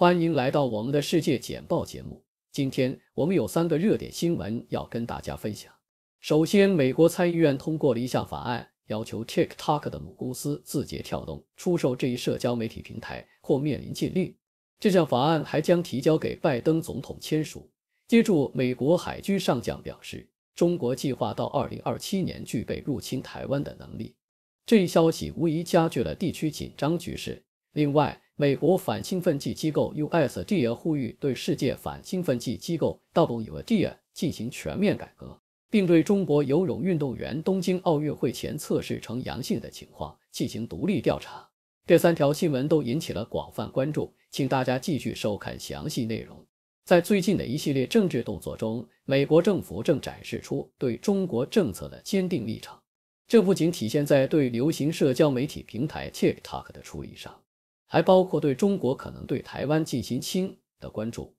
欢迎来到我们的世界简报节目。今天我们有三个热点新闻要跟大家分享。首先，美国参议院通过了一项法案，要求 TikTok 的母公司字节跳动出售这一社交媒体平台，或面临禁令。这项法案还将提交给拜登总统签署。接着，美国海军上将表示，中国计划到二零二七年具备入侵台湾的能力。这一消息无疑加剧了地区紧张局势。另外，美国反兴奋剂机构 USDA 呼吁对世界反兴奋剂机构 WADA 进行全面改革，并对中国游泳运动员东京奥运会前测试呈阳性的情况进行独立调查。这三条新闻都引起了广泛关注，请大家继续收看详细内容。在最近的一系列政治动作中，美国政府正展示出对中国政策的坚定立场，这不仅体现在对流行社交媒体平台 TikTok 的处理上。还包括对中国可能对台湾进行侵的关注。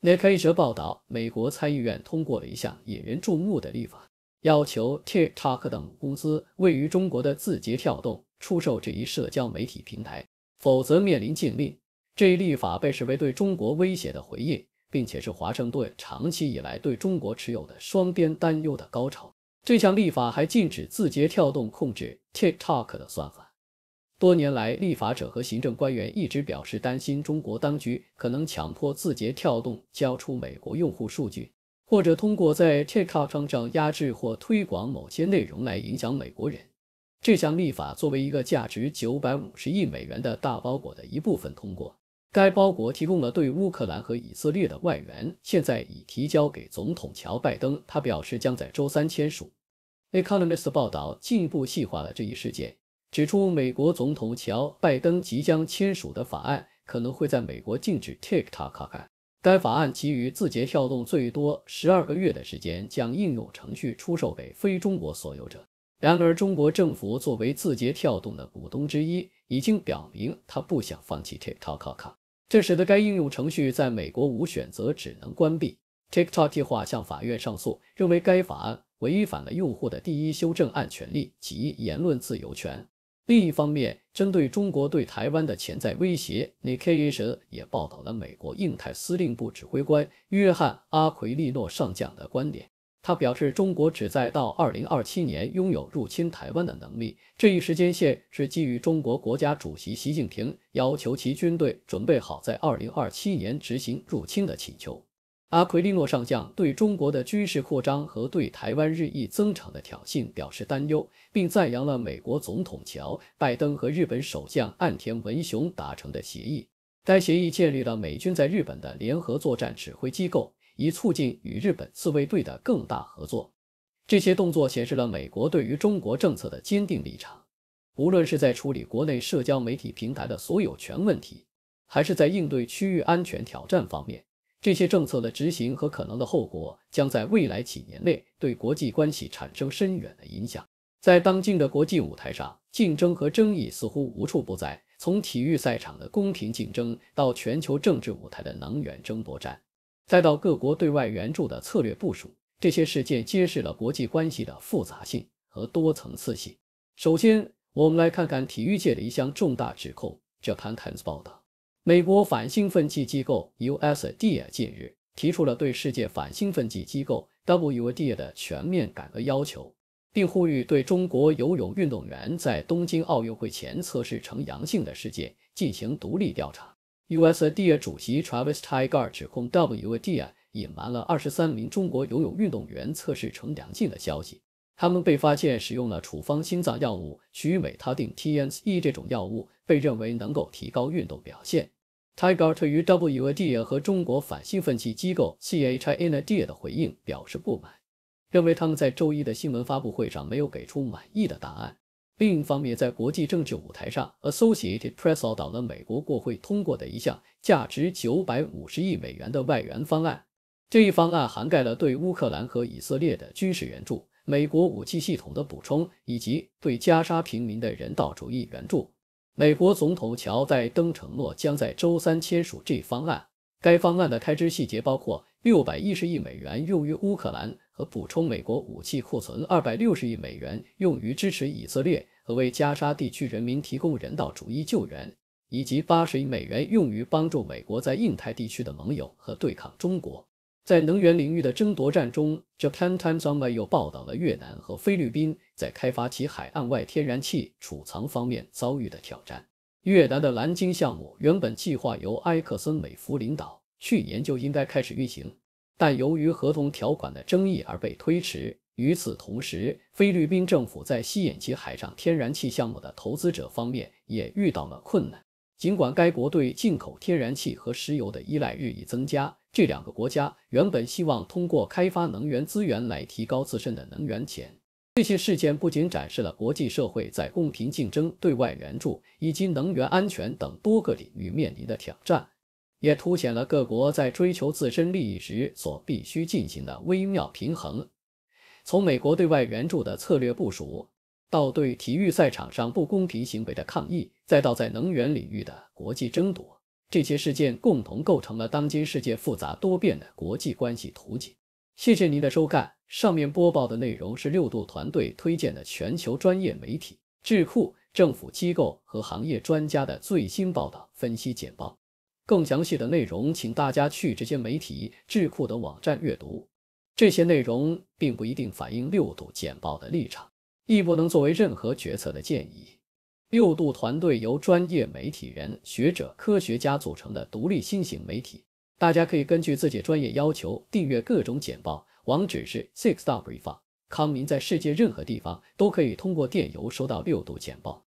n k 据一则报道，美国参议院通过了一项引人注目的立法，要求 TikTok 等公司位于中国的字节跳动出售这一社交媒体平台，否则面临禁令。这一立法被视为对中国威胁的回应，并且是华盛顿长期以来对中国持有的双边担忧的高潮。这项立法还禁止字节跳动控制 TikTok 的算法。多年来，立法者和行政官员一直表示担心，中国当局可能强迫字节跳动交出美国用户数据，或者通过在 TikTok t 上压制或推广某些内容来影响美国人。这项立法作为一个价值九百五十亿美元的大包裹的一部分通过，该包裹提供了对乌克兰和以色列的外援，现在已提交给总统乔拜登，他表示将在周三签署。《Economist》报道进一步细化了这一事件。指出，美国总统乔·拜登即将签署的法案可能会在美国禁止 TikTok。该法案给予字节跳动最多十二个月的时间，将应用程序出售给非中国所有者。然而，中国政府作为字节跳动的股东之一，已经表明他不想放弃 TikTok。这使得该应用程序在美国无选择，只能关闭。TikTok 计划向法院上诉，认为该法案违反了用户的第一修正案权利及言论自由权。另一方面，针对中国对台湾的潜在威胁，Nikaya 也报道了美国印太司令部指挥官约翰·阿奎利诺上将的观点。他表示，中国旨在到2027年拥有入侵台湾的能力。这一时间线是基于中国国家主席习近平要求其军队准备好在2027年执行入侵的请求。阿奎利诺上将对中国的军事扩张和对台湾日益增长的挑衅表示担忧，并赞扬了美国总统乔·拜登和日本首相岸田文雄达成的协议。该协议建立了美军在日本的联合作战指挥机构，以促进与日本自卫队的更大合作。这些动作显示了美国对于中国政策的坚定立场，无论是在处理国内社交媒体平台的所有权问题，还是在应对区域安全挑战方面。这些政策的执行和可能的后果将在未来几年内对国际关系产生深远的影响。在当今的国际舞台上，竞争和争议似乎无处不在，从体育赛场的公平竞争，到全球政治舞台的能源争夺战，再到各国对外援助的策略部署，这些事件揭示了国际关系的复杂性和多层次性。首先，我们来看看体育界的一项重大指控 ——Japan Times 报道。美国反兴奋剂机构 USDA 近日提出了对世界反兴奋剂机构 WADA 的全面改革要求，并呼吁对中国游泳运动员在东京奥运会前测试呈阳性的事件进行独立调查。USDA 主席 Travis Tygart 指控 WADA 隐瞒了二十三名中国游泳运动员测试呈阳性的消息。他们被发现使用了处方心脏药物曲美他定 t n e 这种药物被认为能够提高运动表现。t i g e r 对于 w a d 和中国反兴奋剂机构 c h i n a d 的回应表示不满，认为他们在周一的新闻发布会上没有给出满意的答案。另一方面，在国际政治舞台上，Associated Press 报道了美国国会通过的一项价值九百五十亿美元的外援方案，这一方案涵盖了对乌克兰和以色列的军事援助。美国武器系统的补充，以及对加沙平民的人道主义援助。美国总统乔·拜登承诺将在周三签署这方案。该方案的开支细节包括：六百一十亿美元用于乌克兰和补充美国武器库存；二百六十亿美元用于支持以色列和为加沙地区人民提供人道主义救援；以及八十亿美元用于帮助美国在印太地区的盟友和对抗中国。在能源领域的争夺战中，《Japan Times》外又报道了越南和菲律宾在开发其海岸外天然气储藏方面遭遇的挑战。越南的蓝鲸项目原本计划由埃克森美孚领导，去年就应该开始运行，但由于合同条款的争议而被推迟。与此同时，菲律宾政府在吸引其海上天然气项目的投资者方面也遇到了困难。尽管该国对进口天然气和石油的依赖日益增加，这两个国家原本希望通过开发能源资源来提高自身的能源潜力。这些事件不仅展示了国际社会在公平竞争、对外援助以及能源安全等多个领域面临的挑战，也凸显了各国在追求自身利益时所必须进行的微妙平衡。从美国对外援助的策略部署。到对体育赛场上不公平行为的抗议，再到在能源领域的国际争夺，这些事件共同构成了当今世界复杂多变的国际关系图景。谢谢您的收看。上面播报的内容是六度团队推荐的全球专业媒体、智库、政府机构和行业专家的最新报道分析简报。更详细的内容，请大家去这些媒体、智库的网站阅读。这些内容并不一定反映六度简报的立场。亦不能作为任何决策的建议。六度团队由专业媒体人、学者、科学家组成的独立新型媒体，大家可以根据自己专业要求订阅各种简报，网址是 s i x d t g r e f com。康民在世界任何地方都可以通过电邮收到六度简报。